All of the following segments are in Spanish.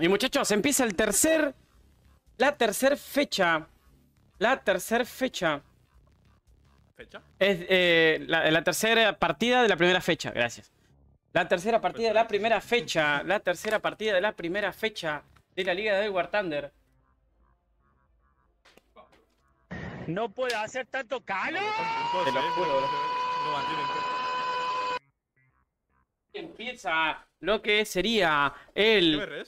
Y muchachos, empieza el tercer... La tercer fecha. La tercer fecha. ¿Fecha? Es eh, la, tercera partida de la primera fecha. Gracias. La tercera partida de la primera fecha. La tercera partida de la primera fecha de la Liga de War Thunder. No puede hacer tanto calor. lo Empieza lo que sería el...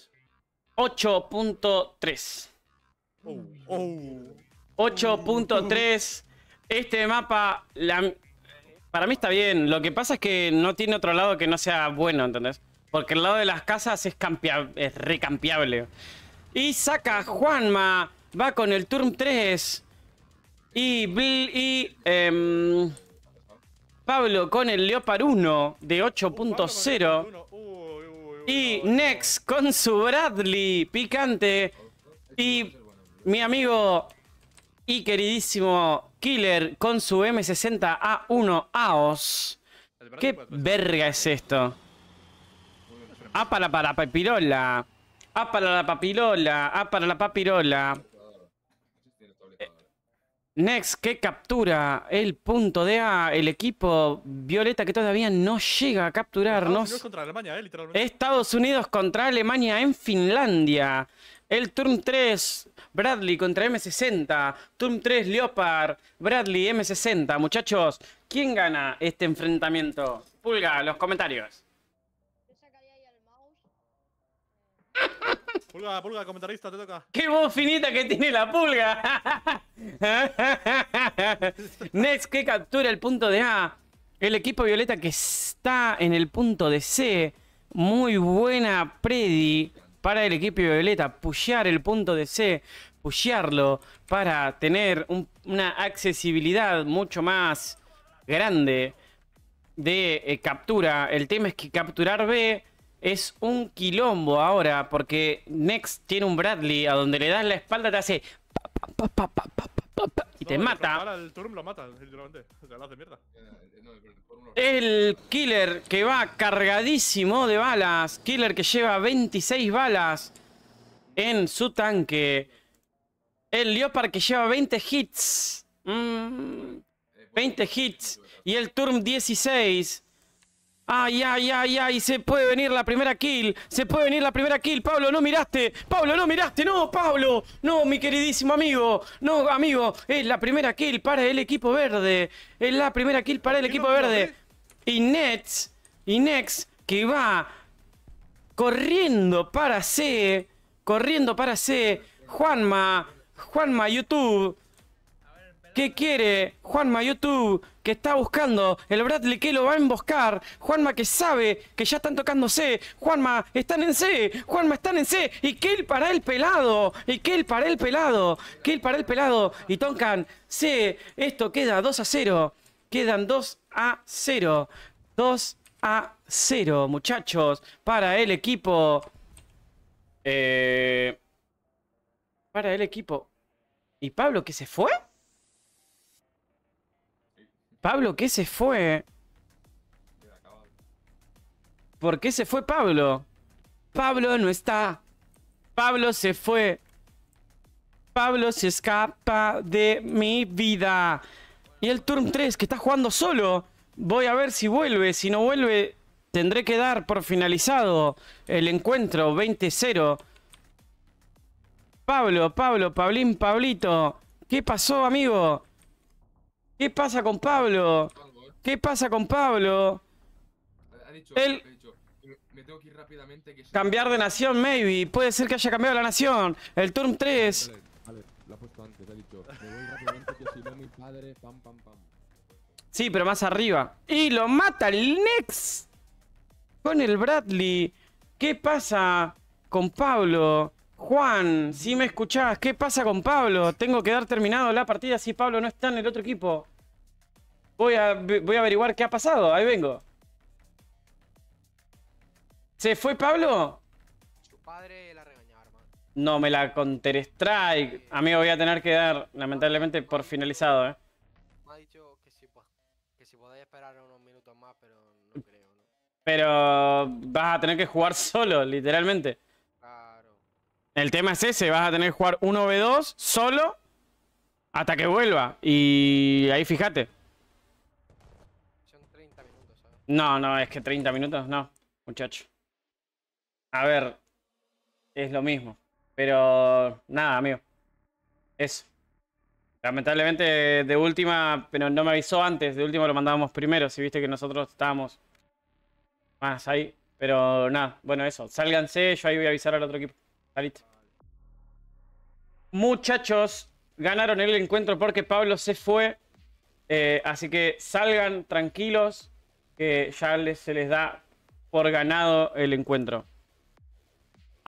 8.3. 8.3. Este mapa, para mí está bien. Lo que pasa es que no tiene otro lado que no sea bueno, ¿entendés? Porque el lado de las casas es, es recampeable. Y saca Juanma. Va con el turn 3. Y, em, Pablo con el Leopard 1 de 8.0. Y Nex con su Bradley picante. Y mi amigo y queridísimo Killer con su M60A1 AOS. ¿Qué verga es esto? A para para papirola. A para la papirola. A para la papirola. Next, que captura el punto de A, el equipo violeta que todavía no llega a capturarnos. Estados Unidos contra Alemania, eh, en Finlandia. El turn 3, Bradley contra M60. Turn 3, Leopard, Bradley, M60. Muchachos, ¿quién gana este enfrentamiento? Pulga, los comentarios. Pulga, pulga, comentarista, te toca. ¡Qué voz finita que tiene la pulga! Next que captura el punto de A. El equipo violeta que está en el punto de C. Muy buena predi para el equipo violeta. Pushear el punto de C. Pushearlo para tener una accesibilidad mucho más grande de eh, captura. El tema es que capturar B es un quilombo ahora, porque Next tiene un Bradley a donde le das la espalda, te hace. y te mata. El, mierda. El killer que va cargadísimo de balas. Killer que lleva 26 balas en su tanque. El Leopard que lleva 20 hits. 20 mm, hits. Y el Turm 16. Ay, ay, ay, ay, se puede venir la primera kill. Se puede venir la primera kill. Pablo, no miraste. Pablo, no miraste. No, Pablo. No, mi queridísimo amigo. No, amigo. Es la primera kill para el equipo verde. Es la primera kill para el equipo verde. Y Nets, y Nets que va corriendo para C. Corriendo para C. Juanma, Juanma YouTube. ¿Qué quiere? Juanma YouTube que está buscando, el Bradley que lo va a emboscar, Juanma que sabe que ya están tocando C, Juanma están en C, Juanma están en C, y él para el pelado, y él para el pelado, kill para el pelado, y Tonkan, C, esto queda 2 a 0, quedan 2 a 0, 2 a 0, muchachos, para el equipo... Eh. para el equipo. ¿Y Pablo que se fue? Pablo, ¿qué se fue? ¿Por qué se fue Pablo? Pablo no está. Pablo se fue. Pablo se escapa de mi vida. Y el turn 3 que está jugando solo. Voy a ver si vuelve. Si no vuelve, tendré que dar por finalizado el encuentro 20-0. Pablo, Pablo, Pablín, Pablito. ¿Qué pasó, amigo? ¿Qué pasa con Pablo? ¿Qué pasa con Pablo? Él... me tengo que ir rápidamente. Que cambiar de nación, maybe. Puede ser que haya cambiado la nación. El turn 3. Sí, pero más arriba. Y lo mata el Nex. Con el Bradley. ¿Qué pasa con Pablo? Juan, si me escuchás, ¿qué pasa con Pablo? Tengo que dar terminado la partida si Pablo no está en el otro equipo. Voy a, averiguar qué ha pasado. Ahí vengo. ¿Se fue Pablo? Su padre la regañaba, hermano. No, me la counter strike. Eh, amigo, voy a tener que dar, lamentablemente, por finalizado, ¿eh? Me ha dicho que si, esperar unos minutos más, pero no mm. creo, Pero vas a tener que jugar solo, literalmente. Claro. El tema es ese, vas a tener que jugar 1v2 solo hasta que vuelva. Y ahí fíjate. No, no, es que 30 minutos no, muchacho. A ver, es lo mismo. Pero nada, amigo. Eso. Lamentablemente, de última, pero no me avisó antes. De última lo mandábamos primero. Si viste que nosotros estábamos más ahí. Pero nada, bueno, eso. Sálganse, yo ahí voy a avisar al otro equipo. Muchachos, ganaron el encuentro porque Pablo se fue. Eh, así que salgan tranquilos que ya se les da por ganado el encuentro.